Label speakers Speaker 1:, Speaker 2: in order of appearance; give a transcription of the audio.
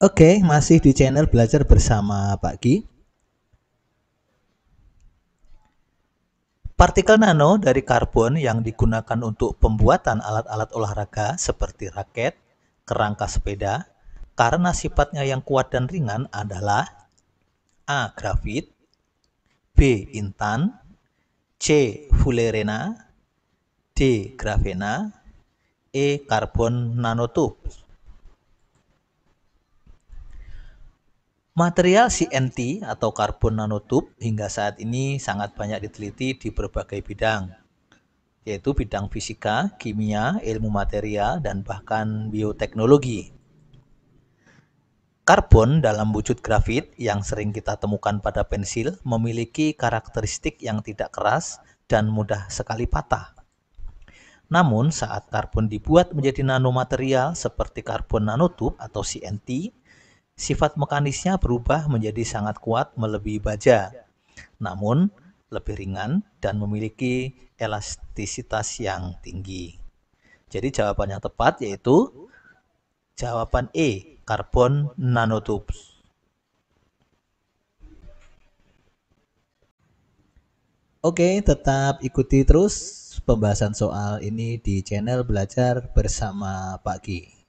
Speaker 1: Oke, okay, masih di channel belajar bersama Pak Ki.
Speaker 2: Partikel nano dari karbon yang digunakan untuk pembuatan alat-alat olahraga seperti raket, kerangka sepeda, karena sifatnya yang kuat dan ringan adalah A. Grafit B. Intan C. Fullerena, D. Grafena E. Karbon nanotubes Material CNT atau karbon nanotub hingga saat ini sangat banyak diteliti di berbagai bidang, yaitu bidang fisika, kimia, ilmu material, dan bahkan bioteknologi. Karbon dalam wujud grafit yang sering kita temukan pada pensil memiliki karakteristik yang tidak keras dan mudah sekali patah. Namun, saat karbon dibuat menjadi nanomaterial seperti karbon nanotub atau CNT, sifat mekanisnya berubah menjadi sangat kuat melebihi baja, namun lebih ringan dan memiliki elastisitas yang tinggi. Jadi jawaban yang tepat yaitu jawaban E, karbon nanotubes. Oke,
Speaker 3: tetap ikuti terus pembahasan soal ini di channel Belajar Bersama Pak Ki.